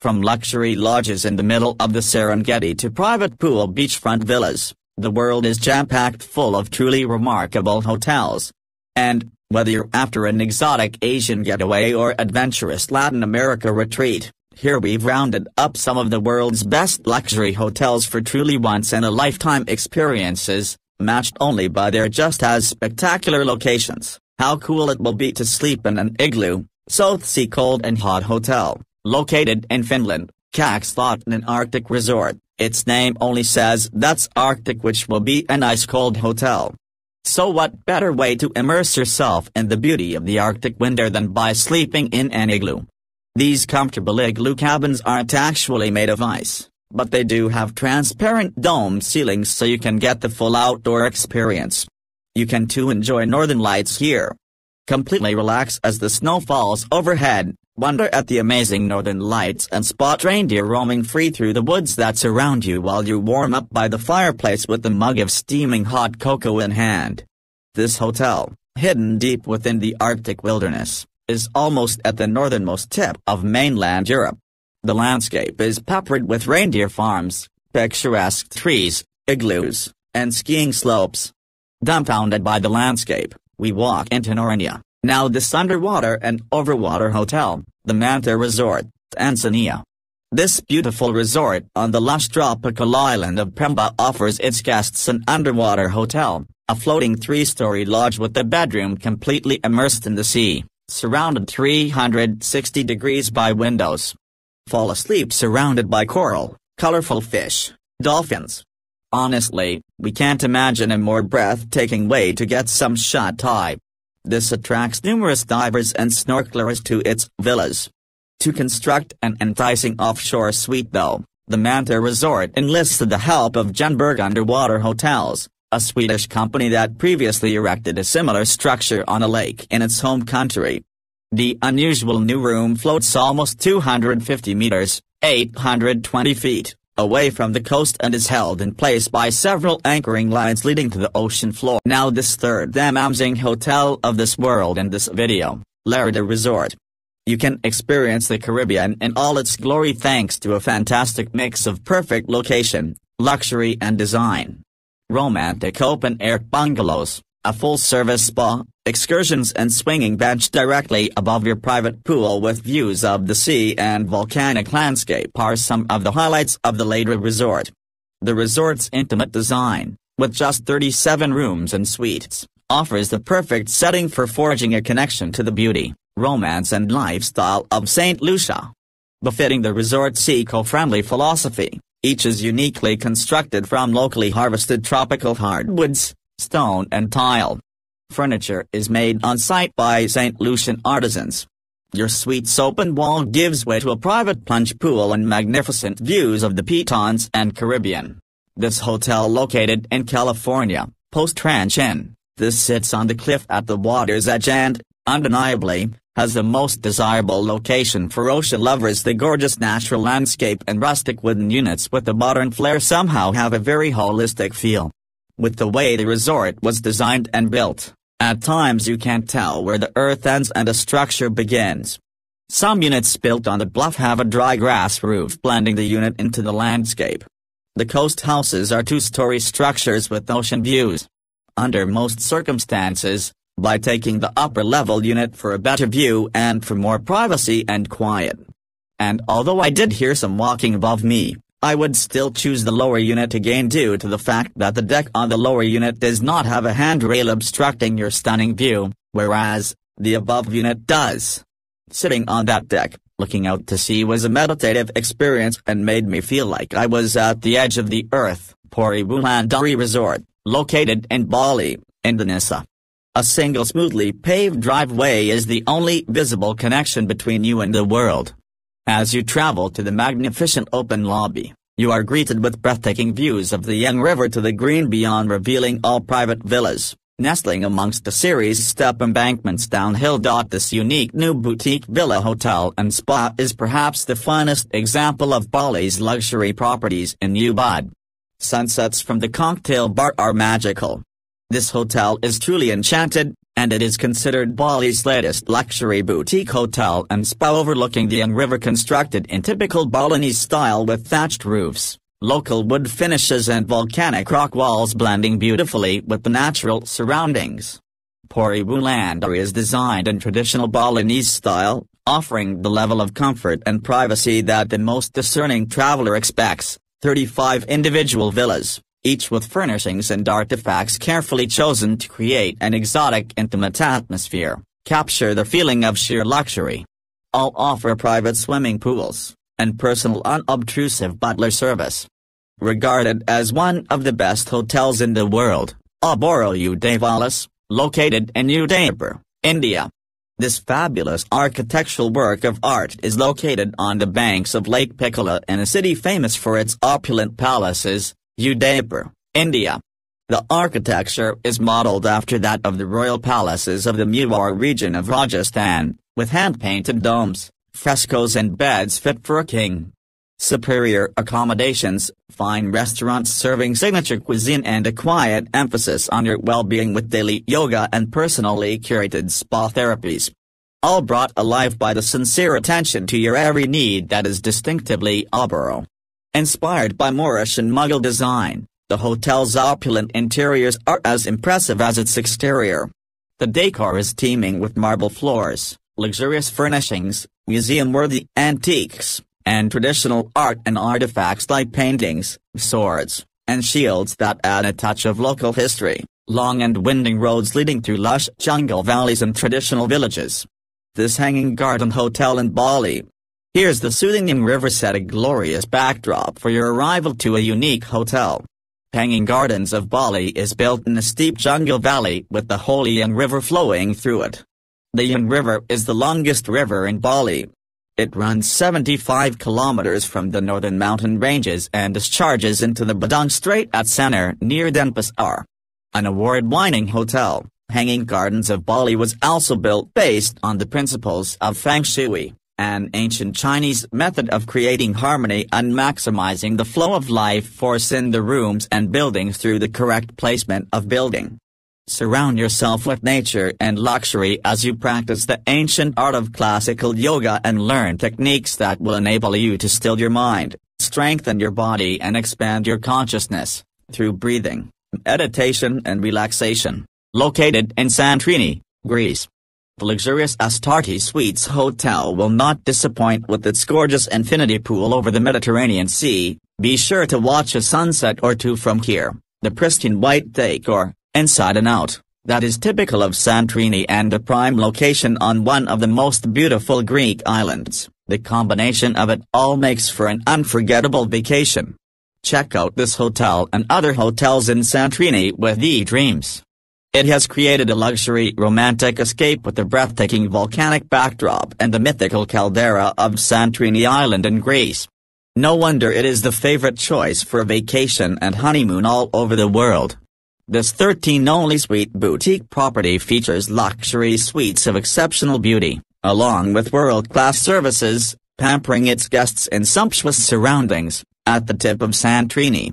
From luxury lodges in the middle of the Serengeti to private pool beachfront villas, the world is jam-packed full of truly remarkable hotels. And, whether you're after an exotic Asian getaway or adventurous Latin America retreat, here we've rounded up some of the world's best luxury hotels for truly once-in-a-lifetime experiences, matched only by their just as spectacular locations. How cool it will be to sleep in an igloo, South Sea cold and hot hotel. Located in Finland, thought an Arctic resort, its name only says that's Arctic which will be an ice-cold hotel. So what better way to immerse yourself in the beauty of the Arctic winter than by sleeping in an igloo? These comfortable igloo cabins aren't actually made of ice, but they do have transparent dome ceilings so you can get the full outdoor experience. You can too enjoy northern lights here. Completely relax as the snow falls overhead, Wonder at the amazing northern lights and spot reindeer roaming free through the woods that surround you while you warm up by the fireplace with a mug of steaming hot cocoa in hand. This hotel, hidden deep within the Arctic wilderness, is almost at the northernmost tip of mainland Europe. The landscape is peppered with reindeer farms, picturesque trees, igloos, and skiing slopes. Dumbfounded by the landscape, we walk into Norinia, now this underwater and overwater hotel, the Manta Resort, Tanzania. This beautiful resort on the lush tropical island of Pemba offers its guests an underwater hotel, a floating three-story lodge with a bedroom completely immersed in the sea, surrounded 360 degrees by windows. Fall asleep surrounded by coral, colorful fish, dolphins. Honestly, we can't imagine a more breathtaking way to get some shut eye. This attracts numerous divers and snorkelers to its villas. To construct an enticing offshore suite though, the Manta Resort enlisted the help of Jenberg Underwater Hotels, a Swedish company that previously erected a similar structure on a lake in its home country. The unusual new room floats almost 250 meters, 820 feet, away from the coast and is held in place by several anchoring lines leading to the ocean floor. Now this third amazing hotel of this world in this video, Lerida Resort. You can experience the Caribbean in all its glory thanks to a fantastic mix of perfect location, luxury and design. Romantic open-air bungalows, a full-service spa, excursions and swinging bench directly above your private pool with views of the sea and volcanic landscape are some of the highlights of the Leda Resort. The resort's intimate design, with just 37 rooms and suites, offers the perfect setting for forging a connection to the beauty, romance and lifestyle of St. Lucia. Befitting the resort's eco-friendly philosophy, each is uniquely constructed from locally harvested tropical hardwoods, stone and tile. Furniture is made on site by St. Lucian artisans. Your suite's open wall gives way to a private plunge pool and magnificent views of the Pitons and Caribbean. This hotel located in California, Post Ranch Inn, this sits on the cliff at the water's edge and, undeniably, has the most desirable location for ocean lovers. The gorgeous natural landscape and rustic wooden units with a modern flair somehow have a very holistic feel. With the way the resort was designed and built, at times you can't tell where the earth ends and the structure begins. Some units built on the bluff have a dry grass roof blending the unit into the landscape. The coast houses are two-story structures with ocean views. Under most circumstances, by taking the upper level unit for a better view and for more privacy and quiet. And although I did hear some walking above me, I would still choose the lower unit again due to the fact that the deck on the lower unit does not have a handrail obstructing your stunning view, whereas, the above unit does. Sitting on that deck, looking out to sea was a meditative experience and made me feel like I was at the edge of the earth, Pori Wulandari Resort, located in Bali, Indonesia. A single smoothly paved driveway is the only visible connection between you and the world. As you travel to the magnificent open lobby, you are greeted with breathtaking views of the Yang River to the green beyond revealing all private villas, nestling amongst the series step embankments downhill. This unique new boutique villa hotel and spa is perhaps the finest example of Bali's luxury properties in Ubud. Sunsets from the cocktail bar are magical. This hotel is truly enchanted, and it is considered Bali's latest luxury boutique hotel and spa overlooking the Yang River constructed in typical Balinese style with thatched roofs, local wood finishes and volcanic rock walls blending beautifully with the natural surroundings. Pori Wulandari is designed in traditional Balinese style, offering the level of comfort and privacy that the most discerning traveler expects. 35 individual villas, each with furnishings and artifacts carefully chosen to create an exotic intimate atmosphere, capture the feeling of sheer luxury. All offer private swimming pools and personal unobtrusive butler service. Regarded as one of the best hotels in the world, Aboro Udaevalas, located in Udaipur, India. This fabulous architectural work of art is located on the banks of Lake Piccola in a city famous for its opulent palaces, Udaipur, India. The architecture is modeled after that of the royal palaces of the Mewar region of Rajasthan, with hand-painted domes, frescoes and beds fit for a king. Superior accommodations, fine restaurants serving signature cuisine and a quiet emphasis on your well-being with daily yoga and personally curated spa therapies. All brought alive by the sincere attention to your every need that is distinctively Alboro. Inspired by Moorish and Mughal design, the hotel's opulent interiors are as impressive as its exterior. The decor is teeming with marble floors, luxurious furnishings, museum-worthy antiques, and traditional art and artifacts like paintings, swords, and shields that add a touch of local history, long and winding roads leading through lush jungle valleys and traditional villages. This hanging garden hotel in Bali, Here's the Suriname River set a glorious backdrop for your arrival to a unique hotel. Hanging Gardens of Bali is built in a steep jungle valley with the Holy Yin River flowing through it. The Yin River is the longest river in Bali. It runs 75 kilometers from the northern mountain ranges and discharges into the Badang Strait at center near Denpasar. An award-winning hotel, Hanging Gardens of Bali was also built based on the principles of Feng Shui an ancient Chinese method of creating harmony and maximizing the flow of life force in the rooms and buildings through the correct placement of building. Surround yourself with nature and luxury as you practice the ancient art of classical yoga and learn techniques that will enable you to still your mind, strengthen your body and expand your consciousness through breathing, meditation and relaxation. Located in Santorini, Greece. The luxurious Astarte Suites Hotel will not disappoint with its gorgeous infinity pool over the Mediterranean Sea. Be sure to watch a sunset or two from here. The pristine white decor, inside and out, that is typical of Santorini and a prime location on one of the most beautiful Greek islands. The combination of it all makes for an unforgettable vacation. Check out this hotel and other hotels in Santorini with e dreams. It has created a luxury romantic escape with the breathtaking volcanic backdrop and the mythical caldera of Santorini Island in Greece. No wonder it is the favorite choice for a vacation and honeymoon all over the world. This 13-only suite boutique property features luxury suites of exceptional beauty, along with world-class services, pampering its guests in sumptuous surroundings, at the tip of Santorini.